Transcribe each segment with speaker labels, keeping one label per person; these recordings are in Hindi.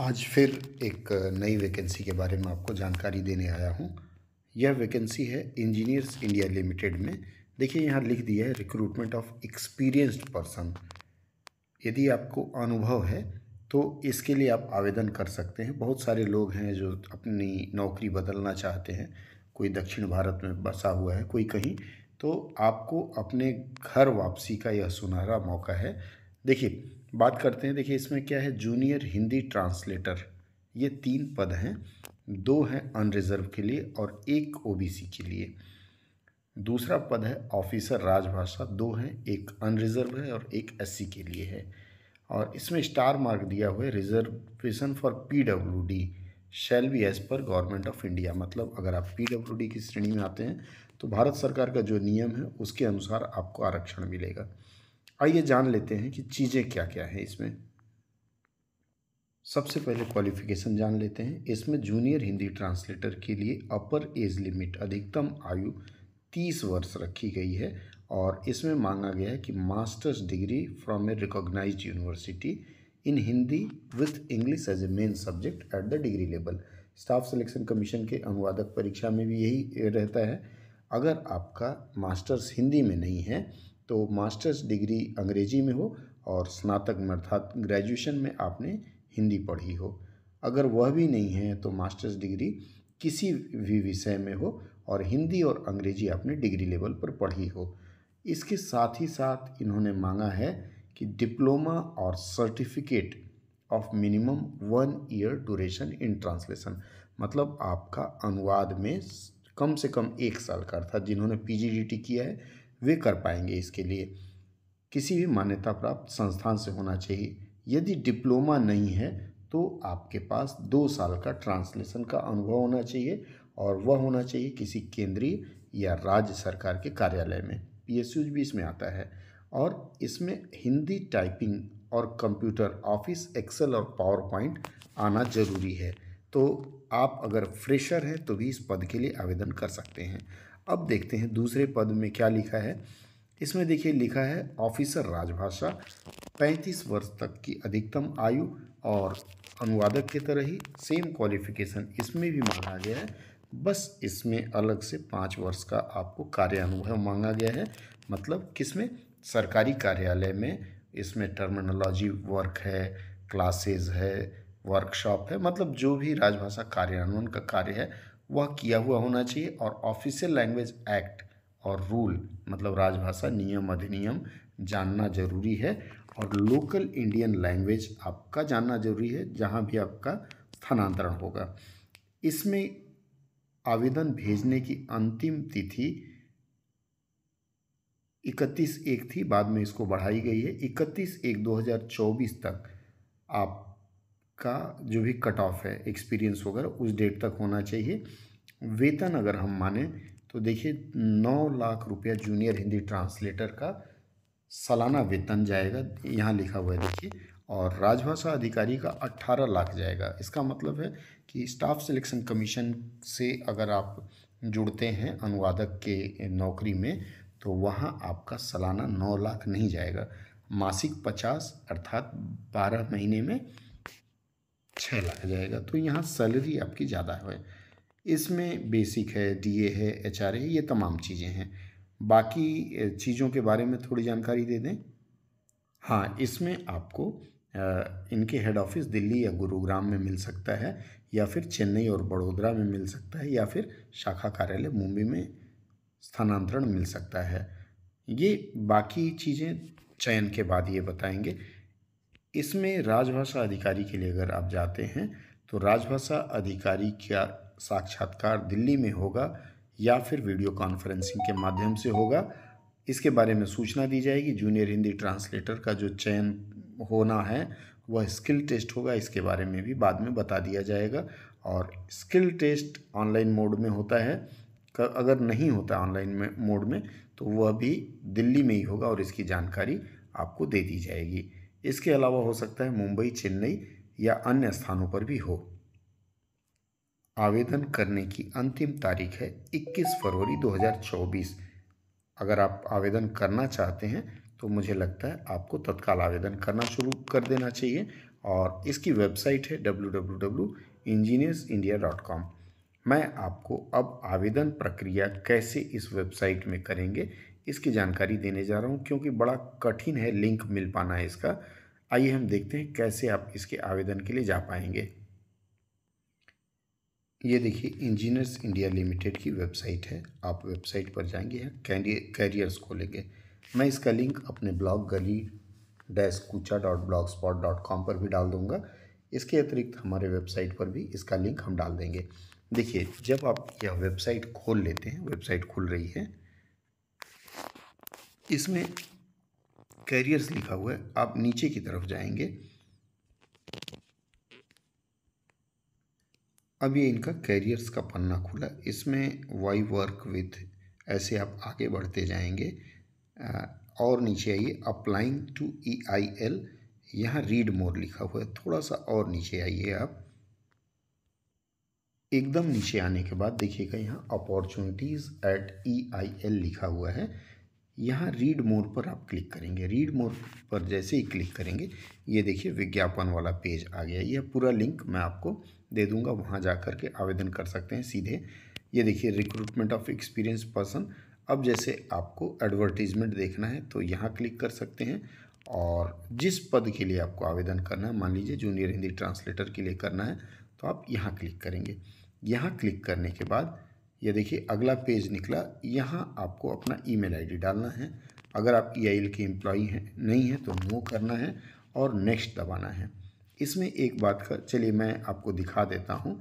Speaker 1: आज फिर एक नई वैकेंसी के बारे में आपको जानकारी देने आया हूँ यह वैकेंसी है इंजीनियर्स इंडिया लिमिटेड में देखिए यहाँ लिख दिया है रिक्रूटमेंट ऑफ एक्सपीरियंस्ड पर्सन यदि आपको अनुभव है तो इसके लिए आप आवेदन कर सकते हैं बहुत सारे लोग हैं जो अपनी नौकरी बदलना चाहते हैं कोई दक्षिण भारत में बसा हुआ है कोई कहीं तो आपको अपने घर वापसी का यह सुनहरा मौका है देखिए बात करते हैं देखिए इसमें क्या है जूनियर हिंदी ट्रांसलेटर ये तीन पद हैं दो हैं अनरिजर्व के लिए और एक ओबीसी के लिए दूसरा पद है ऑफिसर राजभाषा दो हैं एक अनरिजर्व है और एक एससी के लिए है और इसमें स्टार मार्क दिया हुआ है reservation for PWD shall be as per government of India मतलब अगर आप पीडब्ल्यूडी की श्रेणी में आते हैं तो भारत सरकार का जो नियम है उसके अनुसार आपको आरक्षण मिलेगा आइए जान लेते हैं कि चीज़ें क्या क्या हैं इसमें सबसे पहले क्वालिफिकेशन जान लेते हैं इसमें जूनियर हिंदी ट्रांसलेटर के लिए अपर एज लिमिट अधिकतम आयु तीस वर्ष रखी गई है और इसमें मांगा गया है कि masters degree from a recognise university in Hindi with English as a main subject at the degree level staff selection commission के अनुवादक परीक्षा में भी यही रहता है अगर आपका मास्टर्स हिंदी में नहीं है तो मास्टर्स डिग्री अंग्रेजी में हो और स्नातक में अर्थात ग्रेजुएशन में आपने हिंदी पढ़ी हो अगर वह भी नहीं है तो मास्टर्स डिग्री किसी भी विषय में हो और हिंदी और अंग्रेजी आपने डिग्री लेवल पर पढ़ी हो इसके साथ ही साथ इन्होंने मांगा है कि डिप्लोमा और certificate of minimum one year duration in translation मतलब आपका अनुवाद में कम से कम एक साल का अर्थात जिन्होंने पीजीडीटी किया है वे कर पाएंगे इसके लिए किसी भी मान्यता प्राप्त संस्थान से होना चाहिए यदि डिप्लोमा नहीं है तो आपके पास दो साल का ट्रांसलेशन का अनुभव होना चाहिए और वह होना चाहिए किसी केंद्रीय या राज्य सरकार के कार्यालय में पी भी इसमें आता है और इसमें हिंदी टाइपिंग और कंप्यूटर ऑफिस एक्सेल और पावर पॉइंट आना ज़रूरी है तो आप अगर फ्रेशर हैं तो भी इस पद के लिए आवेदन कर सकते हैं अब देखते हैं दूसरे पद में क्या लिखा है इसमें देखिए लिखा है ऑफिसर राजभाषा पैंतीस वर्ष तक की अधिकतम आयु और अनुवादक की तरह ही सेम क्वालिफिकेशन इसमें भी मांगा गया है बस इसमें अलग से पाँच वर्ष का आपको कार्य अनुभव मांगा गया है मतलब किसमें सरकारी कार्यालय में इसमें टर्मिनोलॉजी वर्क है क्लासेस है वर्कशॉप है मतलब जो भी राजभाषा कार्यान्वयन का कार्य है वह किया हुआ होना चाहिए और ऑफिशियल लैंग्वेज एक्ट और रूल मतलब राजभाषा नियम अधिनियम जानना जरूरी है और लोकल इंडियन लैंग्वेज आपका जानना जरूरी है जहाँ भी आपका स्थानांतरण होगा इसमें आवेदन भेजने की अंतिम तिथि इकतीस एक थी बाद में इसको बढ़ाई गई है इकतीस एक 2024 तक आप का जो भी कट ऑफ है एक्सपीरियंस वगैरह उस डेट तक होना चाहिए वेतन अगर हम माने तो देखिए नौ लाख रुपया जूनियर हिंदी ट्रांसलेटर का सालाना वेतन जाएगा यहाँ लिखा हुआ है देखिए और राजभाषा अधिकारी का अट्ठारह लाख जाएगा इसका मतलब है कि स्टाफ सिलेक्शन कमीशन से अगर आप जुड़ते हैं अनुवादक के नौकरी में तो वहाँ आपका सालाना नौ लाख नहीं जाएगा मासिक पचास अर्थात बारह महीने में छः अच्छा लाख जाएगा तो यहाँ सैलरी आपकी ज़्यादा है इसमें बेसिक है डीए है एचआर है ये तमाम चीज़ें हैं बाकी चीज़ों के बारे में थोड़ी जानकारी दे दें हाँ इसमें आपको इनके हेड ऑफिस दिल्ली या गुरुग्राम में मिल सकता है या फिर चेन्नई और बड़ोदरा में मिल सकता है या फिर शाखा कार्यालय मुंबई में स्थानांतरण मिल सकता है ये बाकी चीज़ें चयन के बाद ये बताएंगे इसमें राजभाषा अधिकारी के लिए अगर आप जाते हैं तो राजभाषा अधिकारी का साक्षात्कार दिल्ली में होगा या फिर वीडियो कॉन्फ्रेंसिंग के माध्यम से होगा इसके बारे में सूचना दी जाएगी जूनियर हिंदी ट्रांसलेटर का जो चयन होना है वह स्किल टेस्ट होगा इसके बारे में भी बाद में बता दिया जाएगा और स्किल टेस्ट ऑनलाइन मोड में होता है अगर नहीं होता ऑनलाइन में मोड में तो वह भी दिल्ली में ही होगा और इसकी जानकारी आपको दे दी जाएगी इसके अलावा हो सकता है मुंबई चेन्नई या अन्य स्थानों पर भी हो आवेदन करने की अंतिम तारीख है 21 फरवरी 2024 अगर आप आवेदन करना चाहते हैं तो मुझे लगता है आपको तत्काल आवेदन करना शुरू कर देना चाहिए और इसकी वेबसाइट है कॉम मैं आपको अब आवेदन प्रक्रिया कैसे इस वेबसाइट में करेंगे इसकी जानकारी देने जा रहा हूँ क्योंकि बड़ा कठिन है लिंक मिल पाना है इसका आइए हम देखते हैं कैसे आप इसके आवेदन के लिए जा पाएंगे ये देखिए इंजीनियर्स इंडिया लिमिटेड की वेबसाइट है आप वेबसाइट पर जाएंगे कैरियर्स खोलेंगे मैं इसका लिंक अपने ब्लॉग गली डैश कूचा dot blogspot dot com पर भी डाल दूंगा इसके अतिरिक्त हमारे वेबसाइट पर भी इसका लिंक हम डाल देंगे देखिए जब आप यह वेबसाइट खोल लेते हैं वेबसाइट खुल रही है इसमें कैरियर्स लिखा हुआ है आप नीचे की तरफ जाएंगे अब ये इनका कैरियर्स का पन्ना खुला इसमें वाई वर्क विथ ऐसे आप आगे बढ़ते जाएंगे और नीचे आइए applying to E I L यहाँ रीड मोर लिखा हुआ है थोड़ा सा और नीचे आइए आप एकदम नीचे आने के बाद देखिएगा यहाँ opportunities at E I L लिखा हुआ है यहाँ रीड मोर पर आप क्लिक करेंगे रीड मोर पर जैसे ही क्लिक करेंगे ये देखिए विज्ञापन वाला पेज आ गया यह पूरा लिंक मैं आपको दे दूंगा वहाँ जा कर के आवेदन कर सकते हैं सीधे ये देखिए रिक्रूटमेंट ऑफ एक्सपीरियंस पर्सन अब जैसे आपको एडवर्टीज़मेंट देखना है तो यहाँ क्लिक कर सकते हैं और जिस पद के लिए आपको आवेदन करना है मान लीजिए जूनियर हिंदी ट्रांसलेटर के लिए करना है तो आप यहाँ क्लिक करेंगे यहाँ क्लिक करने के बाद ये देखिए अगला पेज निकला यहाँ आपको अपना ईमेल आईडी डालना है अगर आप ई के एम्प्लॉई हैं नहीं हैं तो नो करना है और नेक्स्ट दबाना है इसमें एक बात का चलिए मैं आपको दिखा देता हूँ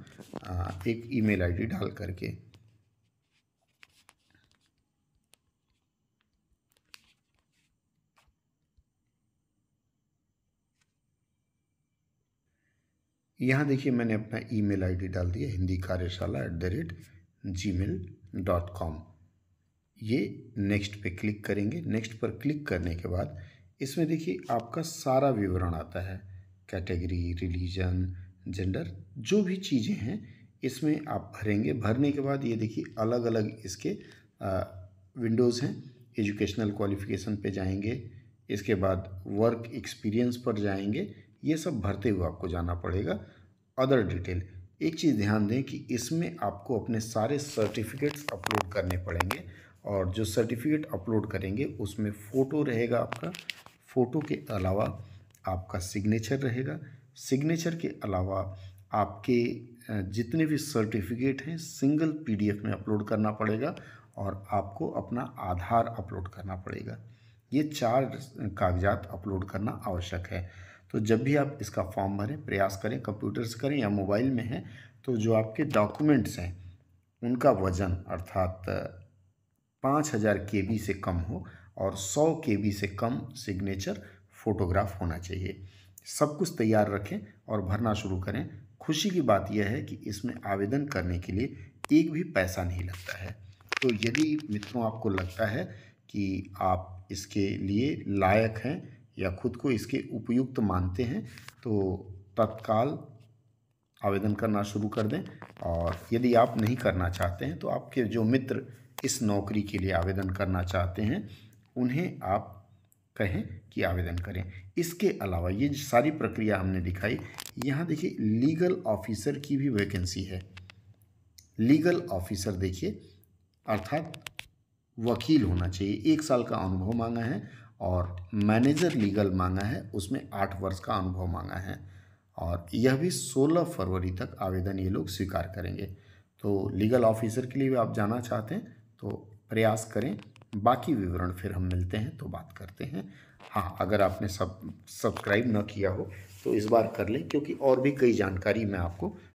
Speaker 1: एक ईमेल आईडी डाल करके यहाँ देखिए मैंने अपना ईमेल आईडी डाल दिया हिंदी कार्यशाला at the rate Gmail dot com ये नेक्स्ट पे क्लिक करेंगे नेक्स्ट पर क्लिक करने के बाद इसमें देखिए आपका सारा विवरण आता है कैटेगरी रिलीजन जेंडर जो भी चीज़ें हैं इसमें आप भरेंगे भरने के बाद ये देखिए अलग अलग इसके विंडोज़ हैं एजुकेशनल क्वालिफिकेशन पे जाएंगे इसके बाद वर्क एक्सपीरियंस पर जाएंगे ये सब भरते हुए आपको जाना पड़ेगा अदर डिटेल एक चीज़ ध्यान दें कि इसमें आपको अपने सारे सर्टिफिकेट्स अपलोड करने पड़ेंगे और जो सर्टिफिकेट अपलोड करेंगे उसमें फ़ोटो रहेगा आपका फ़ोटो के अलावा आपका सिग्नेचर रहेगा सिग्नेचर के अलावा आपके जितने भी सर्टिफिकेट हैं सिंगल पीडीएफ में अपलोड करना पड़ेगा और आपको अपना आधार अपलोड करना पड़ेगा ये चार कागजात अपलोड करना आवश्यक है तो जब भी आप इसका फॉर्म भरें प्रयास करें कंप्यूटर से करें या मोबाइल में हैं तो जो आपके डॉक्यूमेंट्स हैं उनका वज़न अर्थात पाँच हज़ार के बी से कम हो और सौ के बी से कम सिग्नेचर फ़ोटोग्राफ होना चाहिए सब कुछ तैयार रखें और भरना शुरू करें खुशी की बात यह है कि इसमें आवेदन करने के लिए एक भी पैसा नहीं लगता है तो यदि मित्रों आपको लगता है कि आप इसके लिए लायक हैं या खुद को इसके उपयुक्त मानते हैं तो तत्काल आवेदन करना शुरू कर दें और यदि आप नहीं करना चाहते हैं तो आपके जो मित्र इस नौकरी के लिए आवेदन करना चाहते हैं उन्हें आप कहें कि आवेदन करें इसके अलावा ये सारी प्रक्रिया हमने दिखाई यहाँ देखिए लीगल ऑफिसर की भी वैकेंसी है लीगल ऑफिसर देखिए अर्थात वकील होना चाहिए एक साल का अनुभव मांगा है और मैनेजर लीगल मांगा है उसमें आठ वर्ष का अनुभव मांगा है और यह भी 16 फरवरी तक आवेदन ये लोग स्वीकार करेंगे तो लीगल ऑफिसर के लिए भी आप जाना चाहते हैं तो प्रयास करें बाकी विवरण फिर हम मिलते हैं तो बात करते हैं हाँ अगर आपने सब सब्सक्राइब न किया हो तो इस बार कर लें क्योंकि और भी कई जानकारी मैं आपको